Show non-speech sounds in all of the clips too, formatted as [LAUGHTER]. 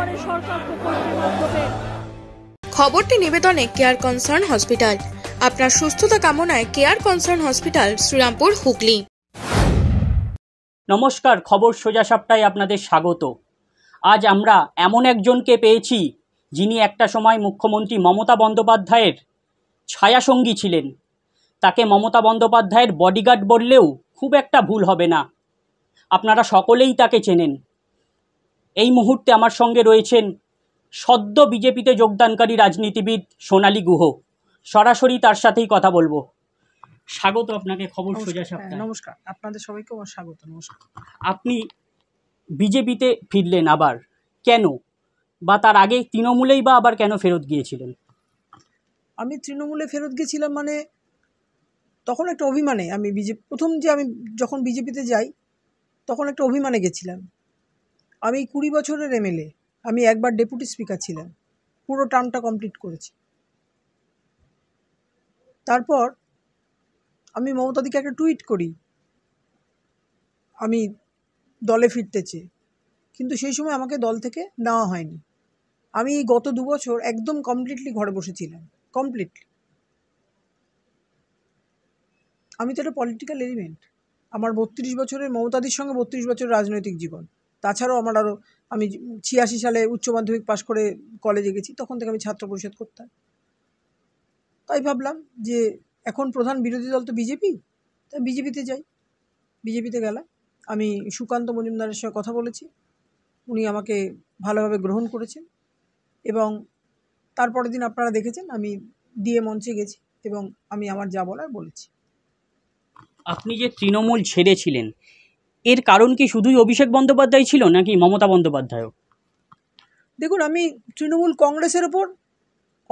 করে সরকার প্রকল্পের মাধ্যমে খবরটি নিবেদনে কেয়ার কনসার্ন হসপিটাল আপনার সুস্থতা কামনায় care concern hospital Serampore Hooghly নমস্কার খবর সোজা সাপটায় আপনাদের স্বাগত আজ আমরা এমন একজনকে পেয়েছি যিনি একটা সময় মুখ্যমন্ত্রী মমতা বন্দ্যোপাধ্যায়ের ছায়াসঙ্গী ছিলেন তাকে মমতা বন্দ্যোপাধ্যায়ের বডিগার্ড বললেও খুব একটা ভুল হবে না আপনারা সকলেই তাকে চেনেন এই মুহূর্তে আমার সঙ্গে রয়েছেন সদ্য বিজেপিতে যোগদানকারী রাজনীতিবিদ সোনালী গুহ সরাসরি তার সাথেই কথা বলবো স্বাগত আপনাকে খবর সোজা হ্যাঁ, সাপ্তাহ নমস্কার আপনাদের সবাইকে আমার স্বাগত নমস্কার আপনি বিজেপিতে ফিরলেন আবার কেন বা তার আগে তৃণমূলেই বা আবার কেন ফেরত গিয়েছিলেন আমি তৃণমূলে ফেরত গিয়েছিলাম মানে তখন একটা অভিমানে আমি বিজেপি প্রথম যে আমি যখন বিজেপিতে যাই তখন একটা অভিমানে গেছিলাম আমি কুড়ি বছরের এমএলএ আমি একবার ডেপুটি স্পিকার ছিলাম পুরো টার্মটা কমপ্লিট করেছি তারপর আমি মমতাদিকে একটা টুইট করি আমি দলে ফিরতে চেয়ে কিন্তু সেই সময় আমাকে দল থেকে নেওয়া হয়নি আমি গত দু বছর একদম কমপ্লিটলি ঘরে বসেছিলাম কমপ্লিটলি আমি তো একটা পলিটিক্যাল এলিমেন্ট আমার বত্রিশ বছরের মমতাদির সঙ্গে বত্রিশ বছর রাজনৈতিক জীবন তাছাড়াও আমার আরও আমি ছিয়াশি সালে উচ্চ মাধ্যমিক পাশ করে কলেজে গেছি তখন থেকে আমি ছাত্র পরিষদ করতাম তাই ভাবলাম যে এখন প্রধান বিরোধী দল তো বিজেপি তাই বিজেপিতে যাই বিজেপিতে গেলাম আমি সুকান্ত মজুমদারের সঙ্গে কথা বলেছি উনি আমাকে ভালোভাবে গ্রহণ করেছেন এবং তারপরের দিন আপনারা দেখেছেন আমি দিয়ে মঞ্চে গেছি এবং আমি আমার যা বলার বলেছি আপনি যে তৃণমূল ছেড়েছিলেন এর কারণ কি শুধুই অভিষেক বন্দ্যোপাধ্যায় ছিল নাকি মমতা বন্দ্যোপাধ্যায়ও দেখুন আমি তৃণমূল কংগ্রেসের ওপর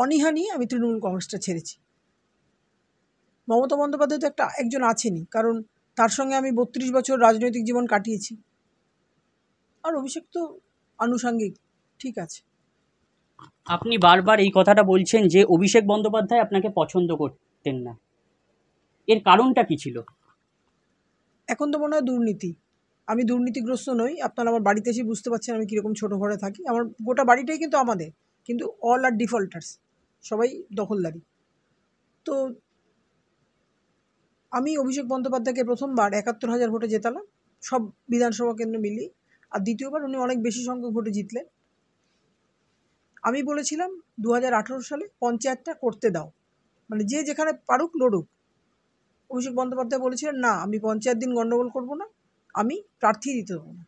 অনীহা নিয়ে আমি তৃণমূল কংগ্রেসটা ছেড়েছি মমতা বন্দ্যোপাধ্যায় তো একটা একজন আছেনি কারণ তার সঙ্গে আমি বত্রিশ বছর রাজনৈতিক জীবন কাটিয়েছি আর অভিষেক তো আনুষাঙ্গিক ঠিক আছে আপনি বারবার এই কথাটা বলছেন যে অভিষেক বন্দ্যোপাধ্যায় আপনাকে পছন্দ করতেন না এর কারণটা কি ছিল এখন তো মনে হয় দুর্নীতি আমি দুর্নীতিগ্রস্ত নই আপনারা আমার বাড়িতে এসে বুঝতে পারছেন আমি কীরকম ছোটো ঘরে থাকি আমার গোটা বাড়িটাই কিন্তু আমাদের কিন্তু অল আর ডিফল্টার্স সবাই দখলদারি তো আমি অভিষেক বন্দ্যোপাধ্যায়কে প্রথমবার একাত্তর হাজার ভোটে জেতালাম সব বিধানসভা কেন্দ্র মিলিয়ে আর দ্বিতীয়বার উনি অনেক বেশি সংখ্যক ভোটে জিতলেন আমি বলেছিলাম দু সালে পঞ্চায়েতটা করতে দাও মানে যে যেখানে পারুক লড়ুক অভিষেক বন্দ্যোপাধ্যায় বলেছিলেন না আমি পঞ্চায়েত দিন গণ্ডগোল করব না আমি প্রার্থী দিতে দেবো না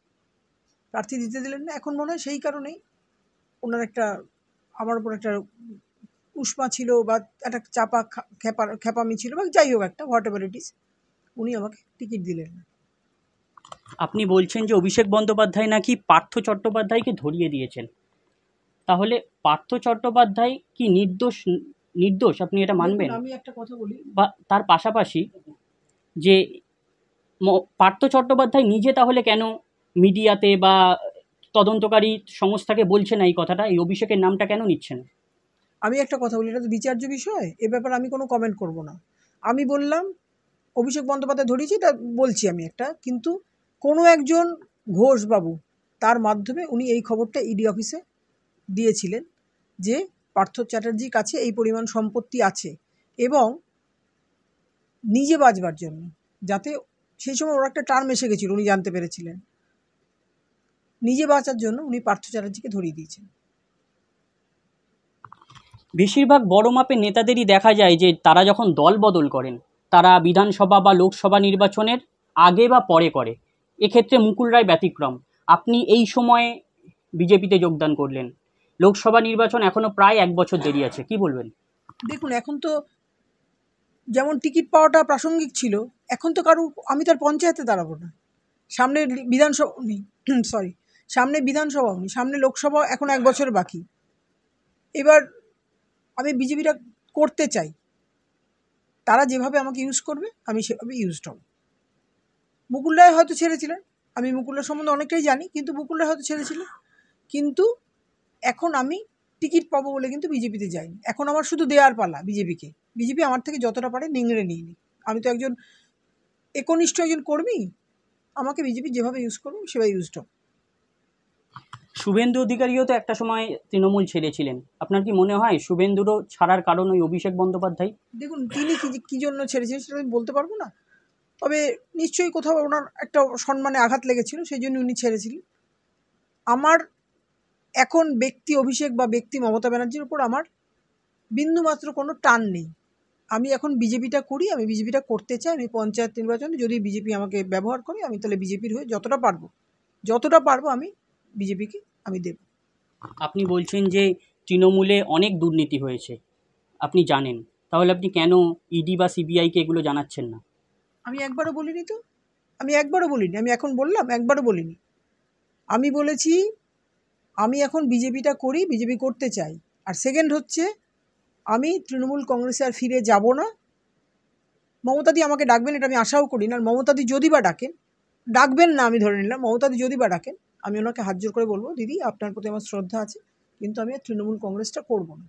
প্রার্থী দিতে দিলেন না এখন মনে হয় সেই কারণেই ওনার একটা আমার উপর একটা উষ্মা ছিল বা একটা চাপা খেপা খেপামি ছিল বা যাই হোক একটা হোয়াট এভার ইট ইস উনি আমাকে টিকিট দিলেন না আপনি বলছেন যে অভিষেক বন্দ্যোপাধ্যায় নাকি পার্থ চট্টোপাধ্যায়কে ধরিয়ে দিয়েছেন তাহলে পার্থ চট্টোপাধ্যায় কি নির্দোষ নির্দোষ আপনি এটা মানবেন আমি একটা কথা বলি বা তার পাশাপাশি যে পার্থ চট্টোপাধ্যায় নিজে তাহলে কেন মিডিয়াতে বা তদন্তকারী সংস্থাকে বলছে না এই কথাটা এই অভিষেকের নামটা কেন নিচ্ছে না আমি একটা কথা বলি এটা তো বিচার্য বিষয় এ ব্যাপারে আমি কোনো কমেন্ট করব না আমি বললাম অভিষেক বন্দ্যোপাধ্যায় ধরিয়েছি এটা বলছি আমি একটা কিন্তু কোনো একজন ঘোষবাবু তার মাধ্যমে উনি এই খবরটা ইডি e অফিসে দিয়েছিলেন যে পার্থ চ্যাটার্জির কাছে এই পরিমাণ সম্পত্তি আছে এবং নিজে বাঁচবার জন্য যাতে সেই সময় ওর একটা টার্ম এসে গেছিল উনি জানতে পেরেছিলেন নিজে বাঁচার জন্য উনি পার্থ চ্যাটার্জিকে ধরিয়ে দিয়েছেন বেশিরভাগ বড় মাপের নেতাদেরই দেখা যায় যে তারা যখন দল বদল করেন তারা বিধানসভা বা লোকসভা নির্বাচনের আগে বা পরে করে এক্ষেত্রে মুকুল রায় ব্যতিক্রম আপনি এই সময়ে বিজেপিতে যোগদান করলেন লোকসভা নির্বাচন এখনো প্রায় এক বছর দেরি আছে কি বলবেন দেখুন এখন তো যেমন টিকিট পাওয়াটা প্রাসঙ্গিক ছিল এখন তো কারু আমি তার পঞ্চায়েতে দাঁড়াবো না সামনে বিধানসভা নেই সরি [CLEARS THROAT] সামনে বিধানসভাও নেই সামনে লোকসভা এখন এক বছর বাকি এবার আমি বিজেপিটা করতে চাই তারা যেভাবে আমাকে ইউজ করবে আমি সেভাবে ইউজড হব মুকুল রায় হয়তো ছেড়েছিলেন আমি মুকুল সম্বন্ধে অনেকটাই জানি কিন্তু মুকুল রায় হয়তো ছেড়েছিলেন কিন্তু এখন আমি টিকিট পাবো বলে কিন্তু বিজেপিতে যাইনি এখন আমার শুধু দেওয়ার পালা বিজেপিকে বিজেপি আমার থেকে যতটা পারে নিংড়ে নিয়ে আমি তো একজন একনিষ্ঠ একজন কর্মী আমাকে বিজেপি যেভাবে ইউজ করুন সেভাবে ইউজ হোক শুভেন্দু অধিকারীও তো একটা সময় তৃণমূল ছেড়েছিলেন আপনার কি মনে হয় শুভেন্দুরও ছাড়ার কারণ ওই অভিষেক বন্দ্যোপাধ্যায় দেখুন তিনি কি কী জন্য ছেড়েছিলেন সেটা আমি বলতে পারবো না তবে নিশ্চয়ই কোথাও ওনার একটা সম্মানে আঘাত লেগেছিল সেই জন্য উনি ছেড়েছিলেন আমার এখন ব্যক্তি অভিষেক বা ব্যক্তি মমতা ব্যানার্জির উপর আমার বিন্দুমাত্র কোনো টান নেই আমি এখন বিজেপিটা করি আমি বিজেপিটা করতে চাই আমি পঞ্চায়েত নির্বাচনে যদি বিজেপি আমাকে ব্যবহার করে আমি তাহলে বিজেপির হয়ে যতটা পারবো যতটা পারবো আমি বিজেপিকে আমি দেব আপনি বলছেন যে তৃণমূলে অনেক দুর্নীতি হয়েছে আপনি জানেন তাহলে আপনি কেন ইডি e বা সিবিআইকে এগুলো জানাচ্ছেন না আমি একবারও বলিনি তো আমি একবারও বলিনি আমি এখন বললাম একবারও বলিনি আমি বলেছি আমি এখন বিজেপিটা করি বিজেপি করতে চাই আর সেকেন্ড হচ্ছে আমি তৃণমূল কংগ্রেসে আর ফিরে যাব না মমতাদি আমাকে ডাকবেন এটা আমি আশাও করি না আর মমতাদি যদি বা ডাকেন ডাকবেন না আমি ধরে নিলাম মমতাদি যদি বা ডাকেন আমি ওনাকে হাত জোর করে বলবো দিদি আপনার প্রতি আমার শ্রদ্ধা আছে কিন্তু আমি আর তৃণমূল কংগ্রেসটা করব না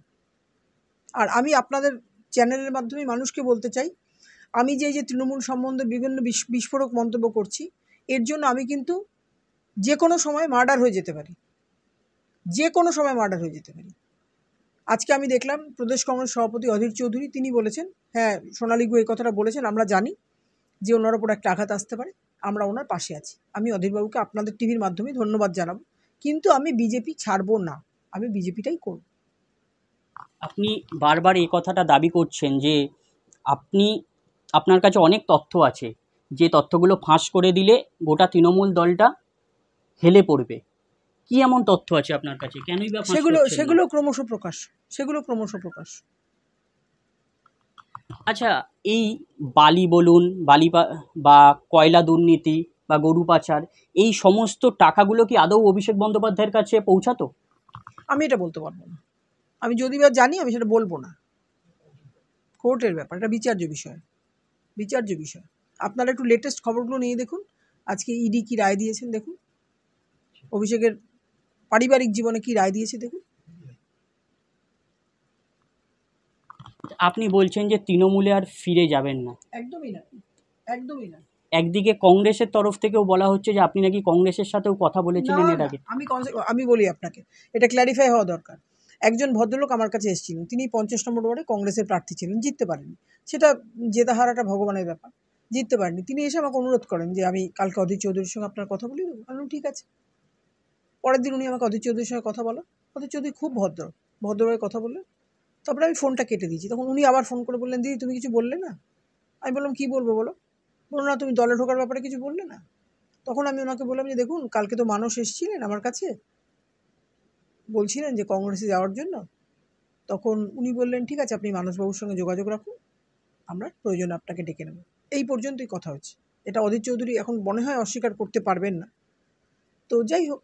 আর আমি আপনাদের চ্যানেলের মাধ্যমে মানুষকে বলতে চাই আমি যে যে তৃণমূল সম্বন্ধে বিভিন্ন বিস্ফোরক মন্তব্য করছি এর জন্য আমি কিন্তু যে কোনো সময় মার্ডার হয়ে যেতে পারি যে কোনো সময় মার্ডার হয়ে যেতে পারি আজকে আমি দেখলাম প্রদেশ কংগ্রেস সভাপতি অধীর চৌধুরী তিনি বলেছেন হ্যাঁ সোনালী গু এই কথাটা বলেছেন আমরা জানি যে ওনার ওপর একটা আঘাত আসতে পারে আমরা ওনার পাশে আছি আমি অধীরবাবুকে আপনাদের টিভির মাধ্যমে ধন্যবাদ জানাবো কিন্তু আমি বিজেপি ছাড়বো না আমি বিজেপিটাই করব আপনি বারবার এই কথাটা দাবি করছেন যে আপনি আপনার কাছে অনেক তথ্য আছে যে তথ্যগুলো ফাঁস করে দিলে গোটা তৃণমূল দলটা হেলে পড়বে কি এমন তথ্য আছে আপনার কাছে কেনই বা সেগুলো সেগুলো ক্রমশ প্রকাশ সেগুলো ক্রমশ প্রকাশ আচ্ছা এই বালি বলুন বালি পা- বা কয়লা দুর্নীতি বা গরু পাচার এই সমস্ত টাকাগুলো কি আদৌ অভিষেক বন্দ্যোপাধ্যায়ের কাছে পৌঁছাতো আমি এটা বলতে পারবো না আমি যদি বা জানি আমি সেটা বলবো না কোর্টের ব্যাপার এটা বিচার্য বিষয় বিচার্য বিষয় আপনারা একটু লেটেস্ট খবরগুলো নিয়ে দেখুন আজকে ইডি e কি রায় দিয়েছেন দেখুন অভিষেকের পারিবারিক জীবনে কি রায় দিয়েছে দেখুন আপনি বলছেন যে তৃণমূলে আর ফিরে যাবেন না একদমই না একদমই না একদিকে কংগ্রেসের তরফ থেকেও বলা হচ্ছে যে আপনি নাকি কংগ্রেসের সাথেও কথা বলেছিলেন এর আগে আমি আমি বলি আপনাকে এটা ক্ল্যারিফাই হওয়া দরকার একজন ভদ্রলোক আমার কাছে এসেছিলেন তিনি পঞ্চাশ নম্বর ওয়ার্ডে কংগ্রেসের প্রার্থী ছিলেন জিততে পারেননি সেটা জেতা হারাটা ভগবানের ব্যাপার জিততে পারেননি তিনি এসে আমাকে অনুরোধ করেন যে আমি কালকে অধীর চৌধুরীর সঙ্গে আপনার কথা বলি দেবো ঠিক আছে পরের দিন উনি আমাকে অধীর চৌধুরীর সঙ্গে কথা বলো অধীর চৌধুরী খুব ভদ্র ভদ্রভাবে কথা বললেন তারপরে আমি ফোনটা কেটে দিয়েছি তখন উনি আবার ফোন করে বললেন দিদি তুমি কিছু বললে না আমি বললাম কী বলবো বলো বলো না তুমি দলে ঢোকার ব্যাপারে কিছু বললে না তখন আমি ওনাকে বললাম যে দেখুন কালকে তো মানুষ এসেছিলেন আমার কাছে বলছিলেন যে কংগ্রেসে যাওয়ার জন্য তখন উনি বললেন ঠিক আছে আপনি মানুষবাবুর সঙ্গে যোগাযোগ রাখুন আমরা প্রয়োজনে আপনাকে ডেকে নেব এই পর্যন্তই কথা হচ্ছে এটা অধীর চৌধুরী এখন মনে হয় অস্বীকার করতে পারবেন না তো যাই হোক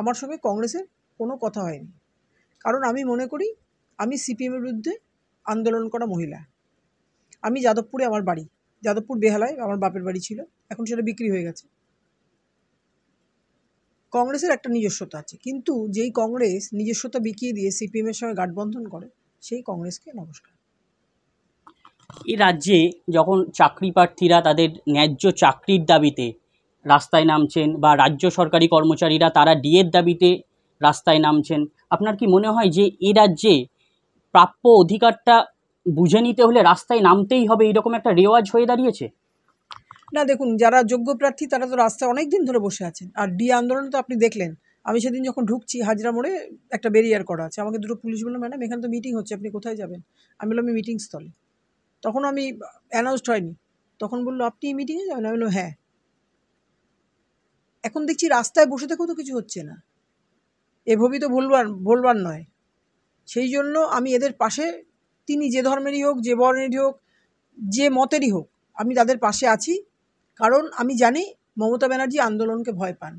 আমার সঙ্গে কংগ্রেসের কোনো কথা হয়নি কারণ আমি মনে করি আমি সিপিএমের বিরুদ্ধে আন্দোলন করা মহিলা আমি যাদবপুরে আমার বাড়ি যাদবপুর বেহালায় আমার বাপের বাড়ি ছিল এখন সেটা বিক্রি হয়ে গেছে কংগ্রেসের একটা নিজস্বতা আছে কিন্তু যেই কংগ্রেস নিজস্বতা বিকিয়ে দিয়ে সিপিএমের সঙ্গে গাঠবন্ধন করে সেই কংগ্রেসকে নমস্কার এই রাজ্যে যখন চাকরি প্রার্থীরা তাদের ন্যায্য চাকরির দাবিতে রাস্তায় নামছেন বা রাজ্য সরকারি কর্মচারীরা তারা ডিএর দাবিতে রাস্তায় নামছেন আপনার কি মনে হয় যে এ রাজ্যে প্রাপ্য অধিকারটা বুঝে নিতে হলে রাস্তায় নামতেই হবে এরকম একটা রেওয়াজ হয়ে দাঁড়িয়েছে না দেখুন যারা যোগ্য প্রার্থী তারা তো রাস্তায় অনেক দিন ধরে বসে আছেন আর ডি আন্দোলন তো আপনি দেখলেন আমি সেদিন যখন ঢুকছি হাজরা মোড়ে একটা ব্যারিয়ার করা আছে আমাকে দুটো পুলিশ বললো ম্যাডাম এখানে তো মিটিং হচ্ছে আপনি কোথায় যাবেন আমি বললাম আমি মিটিং স্থলে তখন আমি অ্যানাউন্সড হয়নি তখন বললো আপনি মিটিংয়ে যাবেন আমি বললাম হ্যাঁ এখন দেখছি রাস্তায় বসে থেকেও তো কিছু হচ্ছে না এভাবেই তো ভুলবার ভুলবার নয় সেই জন্য আমি এদের পাশে তিনি যে ধর্মেরই হোক যে বর্ণেরই হোক যে মতেরই হোক আমি তাদের পাশে আছি কারণ আমি জানি মমতা ব্যানার্জি আন্দোলনকে ভয় পান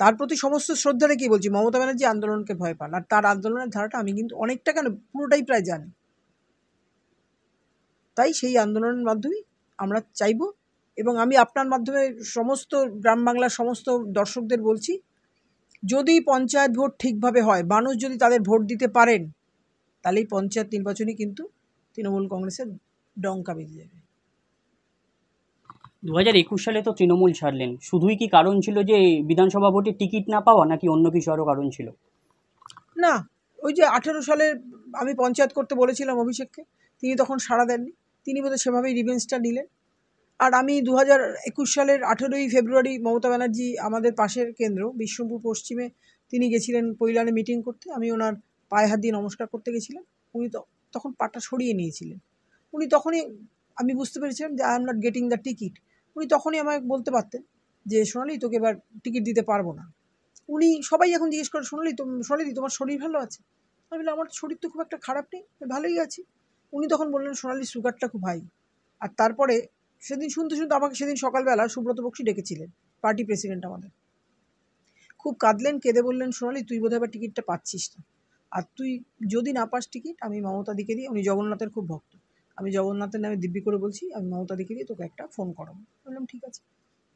তার প্রতি সমস্ত শ্রদ্ধা রেখেই বলছি মমতা ব্যানার্জি আন্দোলনকে ভয় পান আর তার আন্দোলনের ধারাটা আমি কিন্তু অনেকটা কেন পুরোটাই প্রায় জানি তাই সেই আন্দোলনের মাধ্যমেই আমরা চাইব এবং আমি আপনার মাধ্যমে সমস্ত গ্রাম বাংলার সমস্ত দর্শকদের বলছি যদি পঞ্চায়েত ভোট ঠিকভাবে হয় মানুষ যদি তাদের ভোট দিতে পারেন তাহলে এই পঞ্চায়েত নির্বাচনই কিন্তু তৃণমূল কংগ্রেসের ডঙ্কা বেঁধে যাবে দু হাজার একুশ সালে তো তৃণমূল ছাড়লেন শুধুই কি কারণ ছিল যে বিধানসভা ভোটে টিকিট না পাওয়া নাকি অন্য কিছু আরও কারণ ছিল না ওই যে আঠেরো সালে আমি পঞ্চায়েত করতে বলেছিলাম অভিষেককে তিনি তখন সাড়া দেননি তিনি বোধহয় সেভাবেই রিভেন্সটা নিলেন আর আমি দু হাজার একুশ সালের আঠেরোই ফেব্রুয়ারি মমতা ব্যানার্জি আমাদের পাশের কেন্দ্র বিষ্ণুপুর পশ্চিমে তিনি গেছিলেন পৈলানে মিটিং করতে আমি ওনার পায়ে হাত দিয়ে নমস্কার করতে গেছিলাম উনি তখন পাটা সরিয়ে নিয়েছিলেন উনি তখনই আমি বুঝতে পেরেছিলাম যে I am not getting the ticket উনি তখনই আমাকে বলতে পারতেন যে সোনালি তোকে এবার টিকিট দিতে পারবো না উনি সবাই এখন জিজ্ঞেস করে সোনালি সোনালি তোমার শরীর ভালো আছে আমি বললাম আমার শরীর তো খুব একটা খারাপ নেই ভালোই আছি উনি তখন বললেন সোনালি সুগারটা খুব হাই আর তারপরে সেদিন শুনতে শুনতে আমাকে সেদিন সকালবেলা সুব্রত বক্সি ডেকেছিলেন পার্টি প্রেসিডেন্ট আমাদের খুব কাঁদলেন কেঁদে বললেন সোনালি তুই বোধহয় এবার টিকিটটা পাচ্ছিস না আর তুই যদি না পাস টিকিট আমি দিকে দিই উনি জগন্নাথের খুব ভক্ত আমি জগন্নাথের নামে দিব্যি করে বলছি আমি মমতাদিকে দিয়ে তোকে একটা ফোন করাবো বললাম ঠিক আছে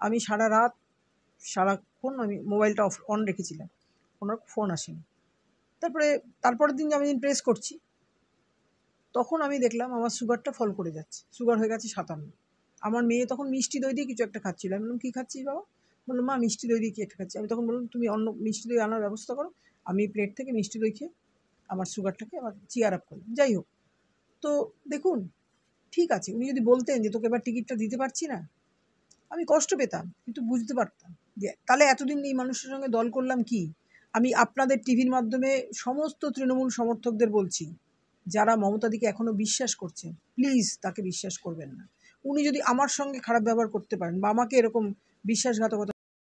আমি সারা রাত সারাক্ষণ আমি মোবাইলটা অফ অন রেখেছিলাম ওনার ফোন আসেনি তারপরে তারপরের দিন আমি দিন প্রেস করছি তখন আমি দেখলাম আমার সুগারটা ফল করে যাচ্ছে সুগার হয়ে গেছে সাতান্ন আমার মেয়ে তখন মিষ্টি দই দিয়ে কিছু একটা খাচ্ছিল আমি বললাম কী খাচ্ছিস বাবা বললো মা মিষ্টি দই দিয়ে কী একটা খাচ্ছি আমি তখন বললাম তুমি অন্য মিষ্টি দই আনার ব্যবস্থা করো আমি প্লেট থেকে মিষ্টি দই খেয়ে আমার সুগারটাকে আবার চিয়ার আপ করি যাই হোক তো দেখুন ঠিক আছে উনি যদি বলতেন যে তোকে এবার টিকিটটা দিতে পারছি না আমি কষ্ট পেতাম কিন্তু বুঝতে পারতাম যে তাহলে এতদিন এই মানুষের সঙ্গে দল করলাম কি আমি আপনাদের টিভির মাধ্যমে সমস্ত তৃণমূল সমর্থকদের বলছি যারা মমতাদিকে এখনও বিশ্বাস করছেন প্লিজ তাকে বিশ্বাস করবেন না উনি যদি আমার সঙ্গে খারাপ ব্যবহার করতে পারেন বা আমাকে এরকম বিশ্বাসঘাতকতা